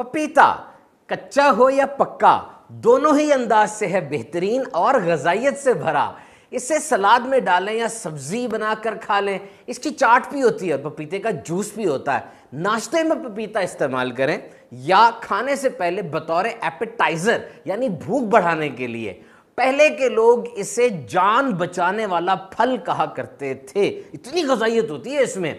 पपीता कच्चा हो या पक्का दोनों ही अंदाज से है बेहतरीन और गजाइत से भरा इसे सलाद में डालें या सब्जी बनाकर खा लें इसकी चाट भी होती है और पपीते का जूस भी होता है नाश्ते में पपीता इस्तेमाल करें या खाने से पहले बतौर एपेटाइज़र यानी भूख बढ़ाने के लिए पहले के लोग इसे जान बचाने वाला फल कहा करते थे इतनी गजाइत होती है इसमें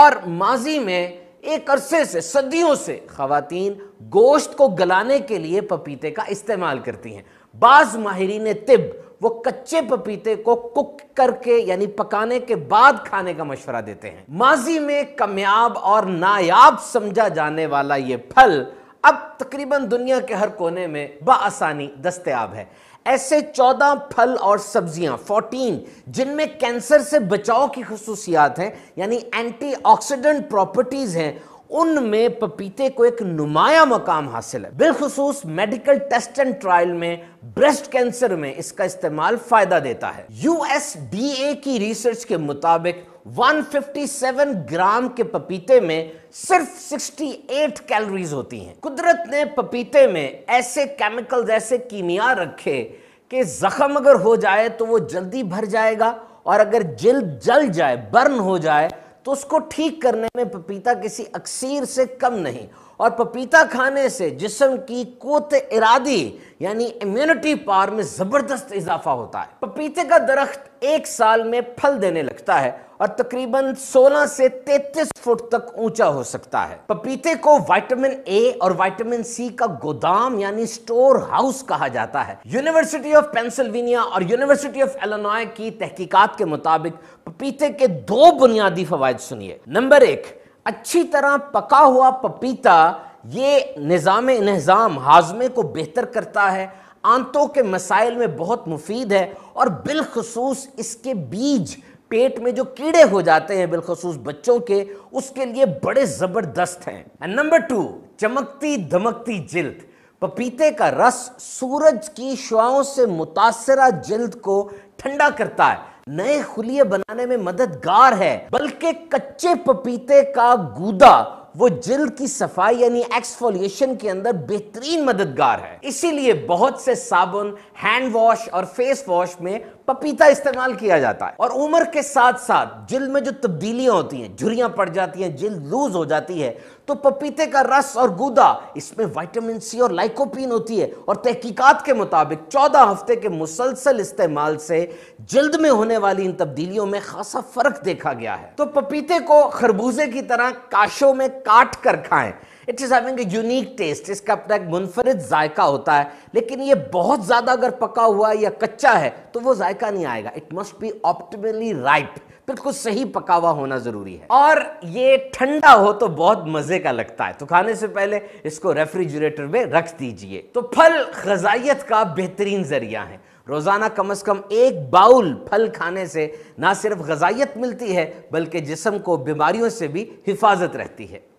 और माजी में एक अरसे से सदियों से खातन गोश्त को गलाने के लिए पपीते का इस्तेमाल करती हैं बाज़ माहरीन तिब वो कच्चे पपीते को कुक करके यानी पकाने के बाद खाने का मशवरा देते हैं माजी में कमयाब और नायाब समझा जाने वाला ये फल अब तकरीबन दुनिया के हर कोने में बसानी दस्तयाब है ऐसे चौदह फल और सब्जियां फोर्टीन जिनमें कैंसर से बचाव की खसूसियात हैं यानी एंटीऑक्सीडेंट प्रॉपर्टीज़ हैं उनमें पपीते को एक नुमाया मकाम हासिल है बिलखसूस मेडिकल टेस्ट एंड ट्रायल में ब्रेस्ट कैंसर में इसका इस्तेमाल फायदा देता है यूएसडीए की रिसर्च के मुताबिक 157 ग्राम के पपीते में सिर्फ 68 कैलोरीज होती हैं कुदरत ने पपीते में ऐसे केमिकल्स ऐसे कीमिया रखे कि जख्म अगर हो जाए तो वो जल्दी भर जाएगा और अगर जल्द जल जाए बर्न हो जाए तो उसको ठीक करने में पपीता किसी अक्सीर से कम नहीं और पपीता खाने से जिसम की कोत इरादी यानी इम्यूनिटी पावर में ज़बरदस्त इजाफा होता है पपीते का दरख्त एक साल में फल देने लगता है और तकरीबन 16 से 33 फुट तक ऊंचा हो सकता है पपीते को विटामिन ए और विटामिन सी का गोदाम यानी स्टोर हाउस कहा जाता है यूनिवर्सिटी ऑफ पेंसिल्वेनिया और यूनिवर्सिटी ऑफ एलोनॉय की तहकीकात के मुताबिक पपीते के दो बुनियादी फवायद सुनिए नंबर एक अच्छी तरह पका हुआ पपीता ये निज़ाम नज़ाम हाजमे को बेहतर करता है आंतों के मसाइल में बहुत मुफीद है और बिलखसूस इसके बीज पेट में जो कीड़े हो जाते हैं बिलखसूस बच्चों के उसके लिए बड़े ज़बरदस्त हैं नंबर टू चमकती धमकती जल्द पपीते का रस सूरज की शुआओं से मुतासरा जल्द को ठंडा करता है नए खुलिये बनाने में मददगार है बल्कि कच्चे पपीते का गूदा वो जिल्द की सफाई यानी एक्सफोलिएशन के अंदर बेहतरीन मददगार है इसीलिए बहुत से साबुन हैंड वॉश और फेस वॉश में पपीता इस्तेमाल किया जाता है और उम्र के साथ साथ जिल्द में जो तब्दीलियां होती हैं झुरियां पड़ जाती हैं जिल्द लूज हो जाती है तो पपीते का रस और गूदा इसमें विटामिन सी और लाइकोपीन होती है और तहकीकात के मुताबिक 14 हफ्ते के मुसलसल इस्तेमाल से जिल्द में होने वाली इन तब्दीलियों में खासा फर्क देखा गया है तो पपीते को खरबूजे की तरह काशों में काट कर खाएं it is having unique taste इसका अपना एक मुनफरद जायका होता है लेकिन ये बहुत ज़्यादा अगर पका हुआ या कच्चा है तो वो जायका नहीं आएगा it must be optimally ripe बिल्कुल सही पका हुआ होना ज़रूरी है और ये ठंडा हो तो बहुत मज़े का लगता है तो खाने से पहले इसको रेफ्रिजरेटर में रख दीजिए तो फल गजाइत का बेहतरीन जरिया है रोज़ाना कम अज़ कम एक बाउल फल खाने से ना सिर्फ गजाइत मिलती है बल्कि जिसम को बीमारियों से भी हिफाजत रहती है